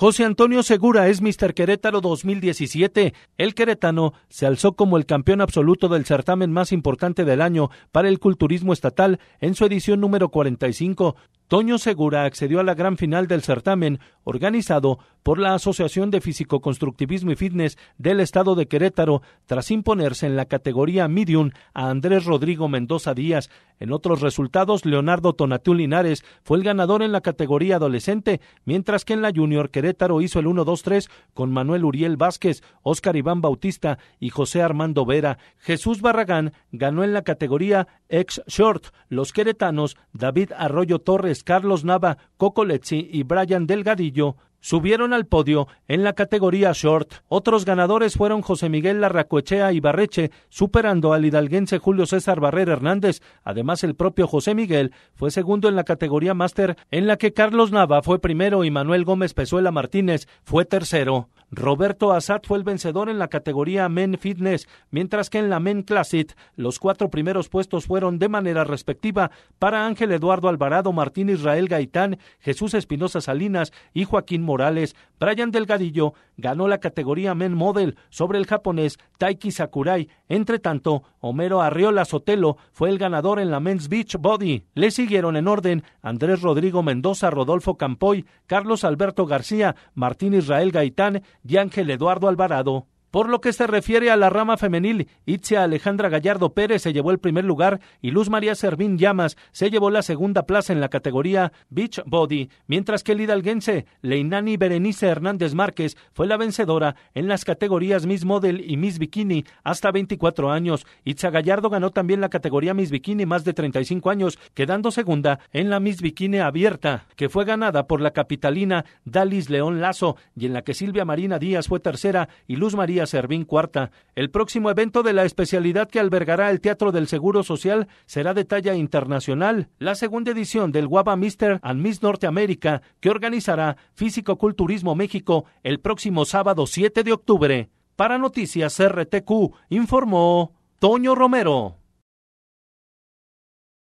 José Antonio Segura es Mr. Querétaro 2017. El queretano se alzó como el campeón absoluto del certamen más importante del año para el culturismo estatal en su edición número 45. Toño Segura accedió a la gran final del certamen organizado por la Asociación de Físico-Constructivismo y Fitness del Estado de Querétaro, tras imponerse en la categoría medium a Andrés Rodrigo Mendoza Díaz. En otros resultados, Leonardo Tonatiuh Linares fue el ganador en la categoría adolescente, mientras que en la junior Querétaro hizo el 1-2-3 con Manuel Uriel Vázquez, Óscar Iván Bautista y José Armando Vera. Jesús Barragán ganó en la categoría ex-short. Los queretanos David Arroyo Torres Carlos Nava, Coco Letzi y Brian Delgadillo subieron al podio en la categoría short. Otros ganadores fueron José Miguel larracochea y Barreche, superando al hidalguense Julio César Barrer Hernández. Además, el propio José Miguel fue segundo en la categoría Master, en la que Carlos Nava fue primero y Manuel Gómez Pezuela Martínez fue tercero. Roberto Azat fue el vencedor en la categoría Men Fitness, mientras que en la Men Classic los cuatro primeros puestos fueron de manera respectiva para Ángel Eduardo Alvarado, Martín Israel Gaitán, Jesús Espinosa Salinas y Joaquín Morales, Brian Delgadillo ganó la categoría Men Model sobre el japonés Taiki Sakurai. Entre tanto, Homero Arriola Sotelo fue el ganador en la Men's Beach Body. Le siguieron en orden Andrés Rodrigo Mendoza, Rodolfo Campoy, Carlos Alberto García, Martín Israel Gaitán y Ángel Eduardo Alvarado. Por lo que se refiere a la rama femenil, Itzia Alejandra Gallardo Pérez se llevó el primer lugar y Luz María Servín Llamas se llevó la segunda plaza en la categoría Beach Body, mientras que el hidalguense Leinani Berenice Hernández Márquez fue la vencedora en las categorías Miss Model y Miss Bikini hasta 24 años. Itzia Gallardo ganó también la categoría Miss Bikini más de 35 años, quedando segunda en la Miss Bikini abierta, que fue ganada por la capitalina Dalis León Lazo y en la que Silvia Marina Díaz fue tercera y Luz María Servín Cuarta. El próximo evento de la especialidad que albergará el Teatro del Seguro Social será de talla internacional, la segunda edición del Guava Mister and Miss Norteamérica, que organizará Físico Culturismo México el próximo sábado 7 de octubre. Para Noticias RTQ, informó Toño Romero.